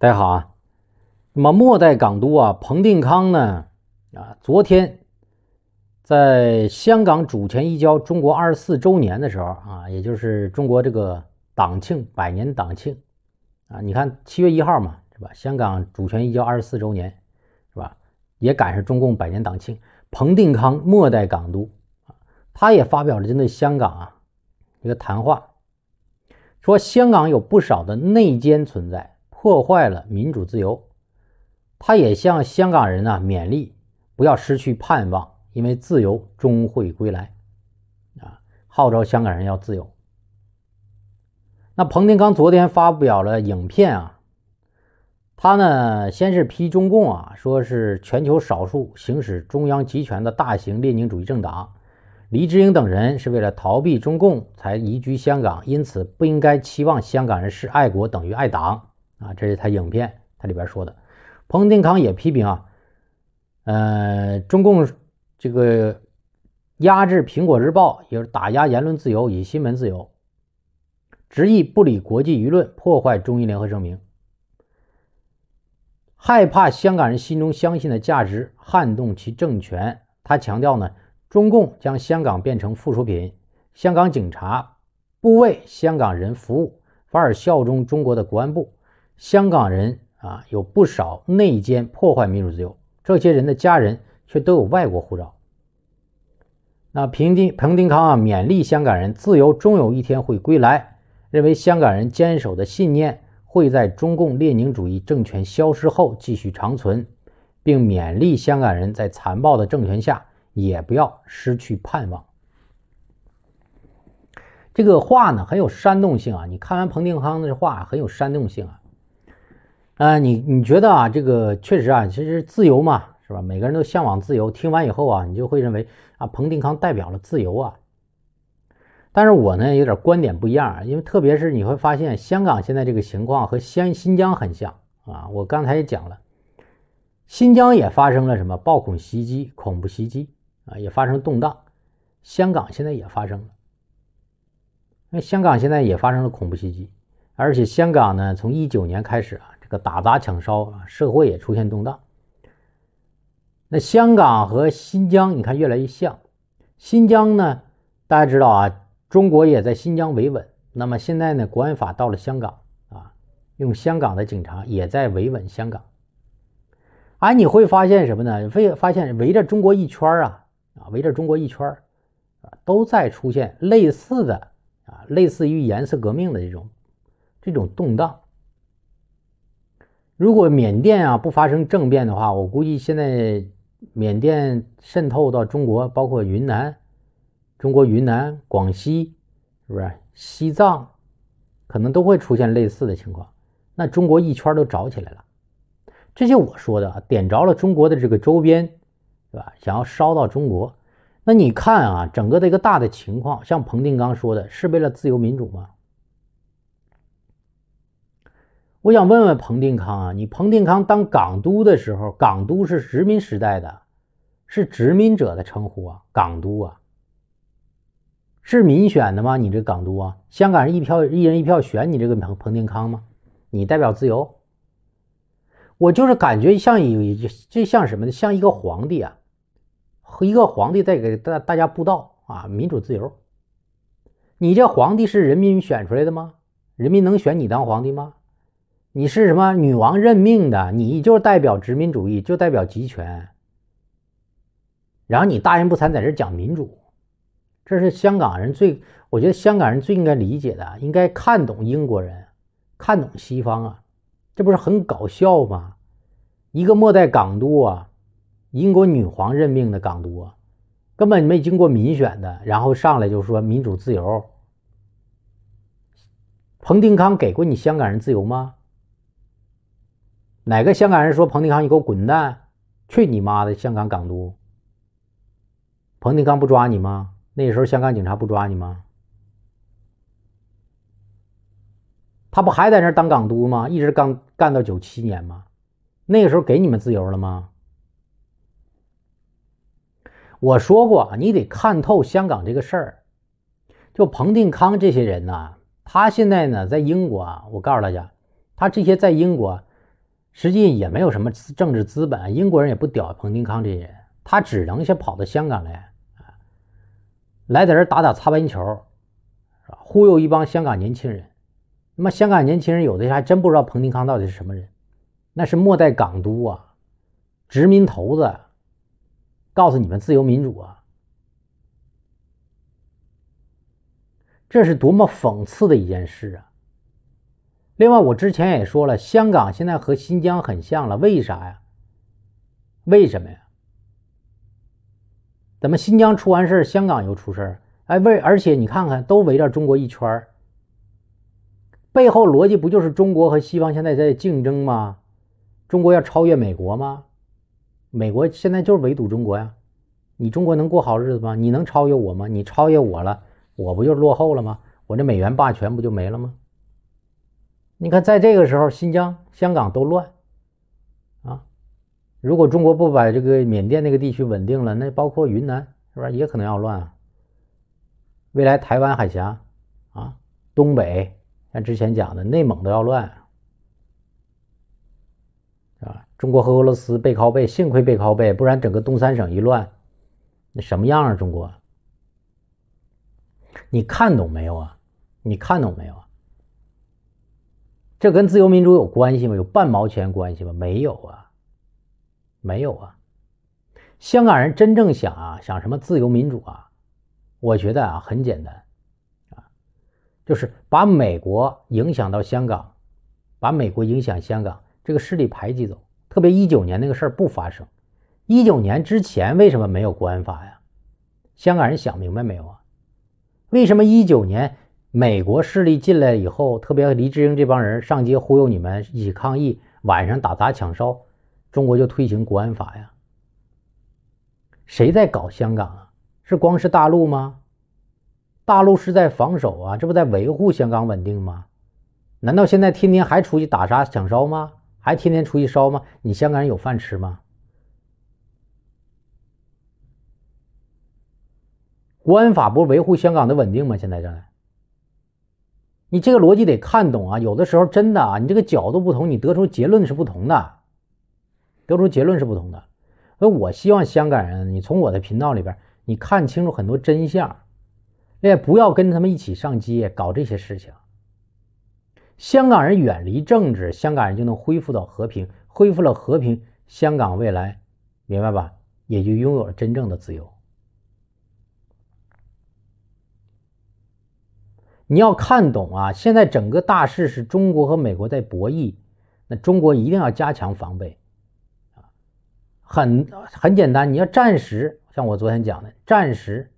大家好啊，那么末代港督啊，彭定康呢，啊，昨天，在香港主权移交中国二十四周年的时候啊，也就是中国这个党庆百年党庆啊，你看七月一号嘛，是吧？香港主权移交二十四周年，是吧？也赶上中共百年党庆，彭定康末代港督，他也发表了针对香港啊一个谈话，说香港有不少的内奸存在。破坏了民主自由，他也向香港人呢勉励不要失去盼望，因为自由终会归来啊！号召香港人要自由。那彭定康昨天发表了影片啊，他呢先是批中共啊，说是全球少数行使中央集权的大型列宁主义政党，黎智英等人是为了逃避中共才移居香港，因此不应该期望香港人是爱国等于爱党。啊，这是他影片他里边说的。彭定康也批评啊，呃，中共这个压制《苹果日报》，也是打压言论自由与新闻自由，执意不理国际舆论，破坏中英联合声明，害怕香港人心中相信的价值撼动其政权。他强调呢，中共将香港变成附属品，香港警察不为香港人服务，反而效忠中国的国安部。香港人啊，有不少内奸破坏民主自由，这些人的家人却都有外国护照。那平定彭定康啊，勉励香港人，自由终有一天会归来，认为香港人坚守的信念会在中共列宁主义政权消失后继续长存，并勉励香港人在残暴的政权下也不要失去盼望。这个话呢，很有煽动性啊！你看完彭定康的话，很有煽动性啊。呃，你你觉得啊，这个确实啊，其实自由嘛，是吧？每个人都向往自由。听完以后啊，你就会认为啊，彭定康代表了自由啊。但是我呢，有点观点不一样，因为特别是你会发现，香港现在这个情况和新新疆很像啊。我刚才也讲了，新疆也发生了什么暴恐袭击、恐怖袭击啊，也发生动荡。香港现在也发生了，那香港现在也发生了恐怖袭击，而且香港呢，从一九年开始啊。个打砸抢烧啊，社会也出现动荡。那香港和新疆，你看越来越像。新疆呢，大家知道啊，中国也在新疆维稳。那么现在呢，国安法到了香港啊，用香港的警察也在维稳香港。哎，你会发现什么呢？会发现围着中国一圈啊啊，围着中国一圈啊，都在出现类似的啊，类似于颜色革命的这种这种动荡。如果缅甸啊不发生政变的话，我估计现在缅甸渗透到中国，包括云南、中国云南、广西，是不是西藏，可能都会出现类似的情况。那中国一圈都着起来了，这些我说的点着了中国的这个周边，对吧？想要烧到中国，那你看啊，整个的一个大的情况，像彭定刚说的是为了自由民主吗？我想问问彭定康啊，你彭定康当港督的时候，港督是殖民时代的，是殖民者的称呼啊。港督啊，是民选的吗？你这港督啊，香港人一票一人一票选你这个彭彭定康吗？你代表自由？我就是感觉像一，这像什么呢？像一个皇帝啊，和一个皇帝在给大大家布道啊，民主自由。你这皇帝是人民选出来的吗？人民能选你当皇帝吗？你是什么女王任命的？你就是代表殖民主义，就代表集权。然后你大言不惭在这讲民主，这是香港人最，我觉得香港人最应该理解的，应该看懂英国人，看懂西方啊，这不是很搞笑吗？一个末代港督啊，英国女皇任命的港督，啊，根本没经过民选的，然后上来就说民主自由。彭定康给过你香港人自由吗？哪个香港人说彭定康你给我滚蛋？去你妈的香港港督！彭定康不抓你吗？那时候香港警察不抓你吗？他不还在那当港督吗？一直刚干到九七年吗？那个时候给你们自由了吗？我说过，你得看透香港这个事儿。就彭定康这些人呢，他现在呢在英国啊。我告诉大家，他这些在英国。实际也没有什么政治资本，英国人也不屌彭定康这些人，他只能先跑到香港来啊，来在这打打擦边球，是吧？忽悠一帮香港年轻人。那么香港年轻人有的还真不知道彭定康到底是什么人，那是末代港督啊，殖民头子。告诉你们自由民主啊，这是多么讽刺的一件事啊！另外，我之前也说了，香港现在和新疆很像了，为啥呀？为什么呀？怎么新疆出完事香港又出事哎，为而且你看看，都围着中国一圈背后逻辑不就是中国和西方现在在竞争吗？中国要超越美国吗？美国现在就是围堵中国呀！你中国能过好日子吗？你能超越我吗？你超越我了，我不就落后了吗？我这美元霸权不就没了吗？你看，在这个时候，新疆、香港都乱，啊，如果中国不把这个缅甸那个地区稳定了，那包括云南，是不是也可能要乱？啊。未来台湾海峡，啊，东北，像之前讲的内蒙都要乱，是吧？中国和俄罗斯背靠背，幸亏背靠背，不然整个东三省一乱，那什么样啊？中国，你看懂没有啊？你看懂没有啊？这跟自由民主有关系吗？有半毛钱关系吗？没有啊，没有啊。香港人真正想啊，想什么自由民主啊？我觉得啊，很简单啊，就是把美国影响到香港，把美国影响香港这个势力排挤走。特别一九年那个事儿不发生，一九年之前为什么没有国安法呀？香港人想明白没有啊？为什么一九年？美国势力进来以后，特别黎智英这帮人上街忽悠你们一起抗议，晚上打砸抢烧，中国就推行国安法呀。谁在搞香港？啊？是光是大陆吗？大陆是在防守啊，这不在维护香港稳定吗？难道现在天天还出去打砸抢烧吗？还天天出去烧吗？你香港人有饭吃吗？国安法不是维护香港的稳定吗？现在这。你这个逻辑得看懂啊，有的时候真的啊，你这个角度不同，你得出结论是不同的，得出结论是不同的。所以我希望香港人，你从我的频道里边，你看清楚很多真相，也不要跟他们一起上街搞这些事情。香港人远离政治，香港人就能恢复到和平，恢复了和平，香港未来，明白吧？也就拥有了真正的自由。你要看懂啊！现在整个大势是中国和美国在博弈，那中国一定要加强防备，啊，很很简单。你要战时，像我昨天讲的战时，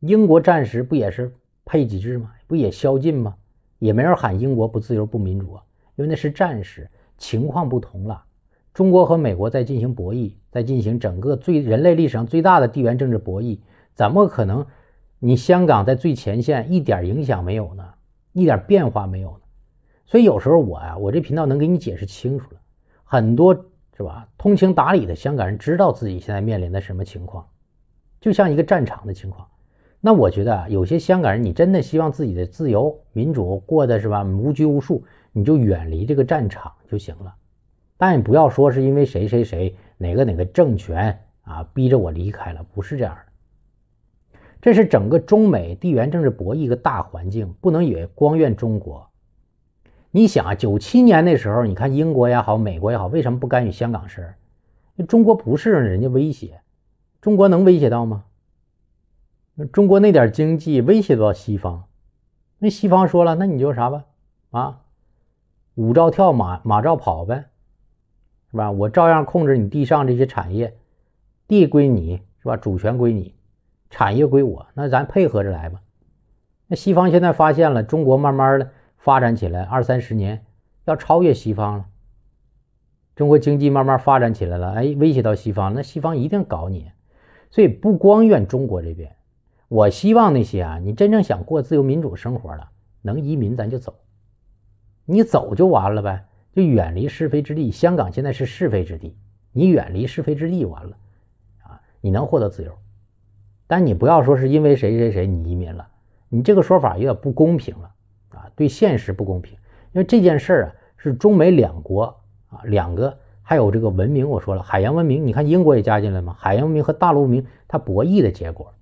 英国战时不也是配几制吗？不也宵禁吗？也没人喊英国不自由不民主啊，因为那是战时，情况不同了。中国和美国在进行博弈，在进行整个最人类历史上最大的地缘政治博弈，怎么可能？你香港在最前线，一点影响没有呢，一点变化没有呢，所以有时候我呀，我这频道能给你解释清楚了，很多是吧？通情达理的香港人知道自己现在面临的什么情况，就像一个战场的情况。那我觉得啊，有些香港人，你真的希望自己的自由民主过得是吧？无拘无束，你就远离这个战场就行了。但你不要说是因为谁谁谁哪个哪个政权啊逼着我离开了，不是这样。这是整个中美地缘政治博弈一个大环境，不能也光怨中国。你想啊，九七年那时候，你看英国也好，美国也好，为什么不干预香港事儿？中国不是人家威胁，中国能威胁到吗？中国那点经济威胁到西方，那西方说了，那你就啥吧，啊，五照跳马，马照跑呗，是吧？我照样控制你地上这些产业，地归你，是吧？主权归你。产业归我，那咱配合着来吧。那西方现在发现了，中国慢慢的发展起来，二三十年要超越西方了。中国经济慢慢发展起来了，哎，威胁到西方，那西方一定搞你。所以不光怨中国这边。我希望那些啊，你真正想过自由民主生活了，能移民咱就走，你走就完了呗，就远离是非之地。香港现在是是非之地，你远离是非之地完了，啊，你能获得自由。但你不要说是因为谁谁谁你移民了，你这个说法有点不公平了啊，对现实不公平。因为这件事儿啊，是中美两国啊，两个还有这个文明，我说了海洋文明，你看英国也加进来吗？海洋文明和大陆文明它博弈的结果，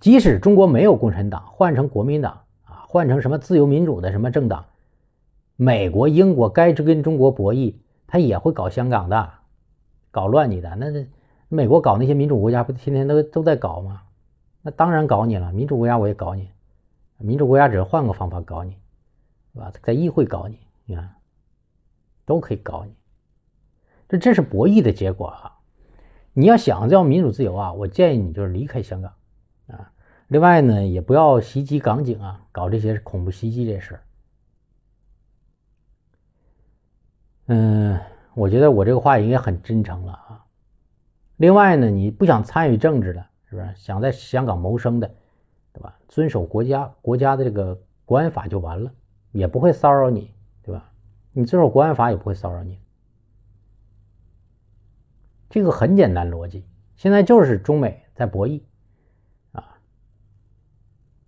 即使中国没有共产党，换成国民党啊，换成什么自由民主的什么政党，美国、英国该跟中国博弈，他也会搞香港的，搞乱你的那那。美国搞那些民主国家，不天天都都在搞吗？那当然搞你了。民主国家我也搞你，民主国家只是换个方法搞你，对吧？在议会搞你，你看，都可以搞你。这这是博弈的结果啊！你要想要民主自由啊，我建议你就是离开香港啊。另外呢，也不要袭击港警啊，搞这些恐怖袭击这事儿。嗯，我觉得我这个话应该很真诚了啊。另外呢，你不想参与政治的，是不是想在香港谋生的，对吧？遵守国家国家的这个国安法就完了，也不会骚扰你，对吧？你遵守国安法也不会骚扰你，这个很简单逻辑。现在就是中美在博弈，啊，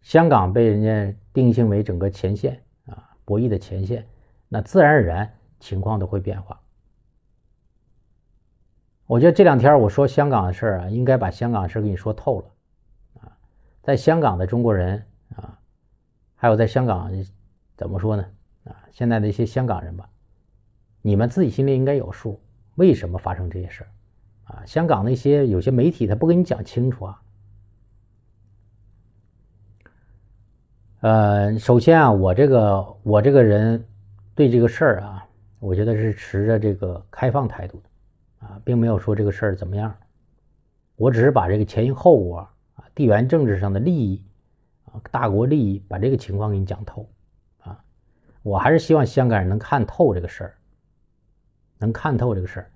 香港被人家定性为整个前线啊，博弈的前线，那自然而然情况都会变化。我觉得这两天我说香港的事儿啊，应该把香港的事儿给你说透了啊。在香港的中国人啊，还有在香港怎么说呢啊？现在的一些香港人吧，你们自己心里应该有数，为什么发生这些事儿啊？香港那些有些媒体他不跟你讲清楚啊。呃，首先啊，我这个我这个人对这个事儿啊，我觉得是持着这个开放态度的。啊，并没有说这个事儿怎么样，我只是把这个前因后果啊、地缘政治上的利益啊、大国利益，把这个情况给你讲透。啊，我还是希望香港人能看透这个事儿，能看透这个事儿。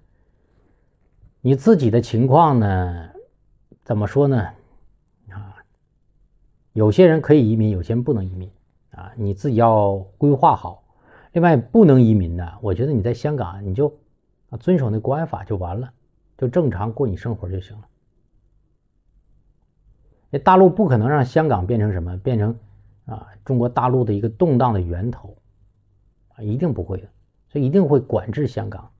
你自己的情况呢，怎么说呢？啊，有些人可以移民，有些人不能移民啊。你自己要规划好。另外，不能移民的，我觉得你在香港你就。遵守那国安法就完了，就正常过你生活就行了。那大陆不可能让香港变成什么，变成啊中国大陆的一个动荡的源头啊，一定不会的。所以一定会管制香港。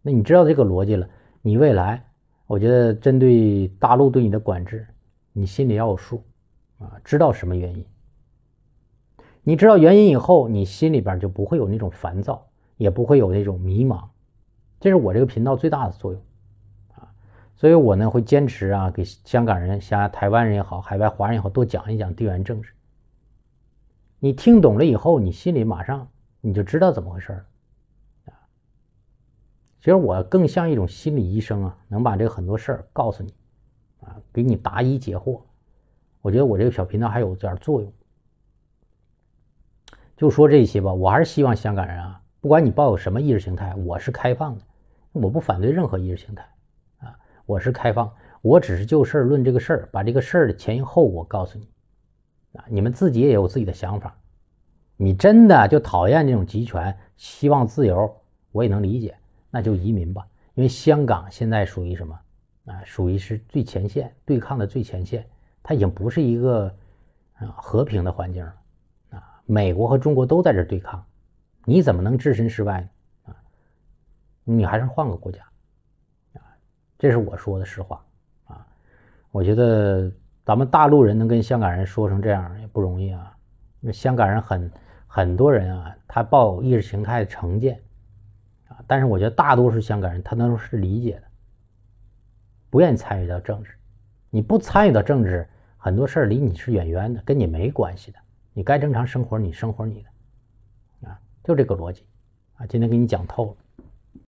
那你知道这个逻辑了，你未来我觉得针对大陆对你的管制，你心里要有数啊，知道什么原因。你知道原因以后，你心里边就不会有那种烦躁，也不会有那种迷茫。这是我这个频道最大的作用，啊，所以我呢会坚持啊，给香港人、像台湾人也好，海外华人也好，多讲一讲地缘政治。你听懂了以后，你心里马上你就知道怎么回事儿啊。其实我更像一种心理医生啊，能把这个很多事儿告诉你，啊，给你答疑解惑。我觉得我这个小频道还有点作用。就说这些吧，我还是希望香港人啊，不管你抱有什么意识形态，我是开放的。我不反对任何意识形态，啊，我是开放，我只是就事论这个事儿，把这个事儿的前因后果告诉你，啊，你们自己也有自己的想法，你真的就讨厌这种集权，希望自由，我也能理解，那就移民吧，因为香港现在属于什么啊，属于是最前线对抗的最前线，它已经不是一个啊和平的环境了，啊，美国和中国都在这对抗，你怎么能置身事外呢？你还是换个国家，啊，这是我说的实话，啊，我觉得咱们大陆人能跟香港人说成这样也不容易啊。那香港人很很多人啊，他抱意识形态的成见，啊，但是我觉得大多数香港人他都是理解的，不愿意参与到政治。你不参与到政治，很多事儿离你是远远的，跟你没关系的。你该正常生活，你生活你的，啊，就这个逻辑，啊，今天给你讲透了。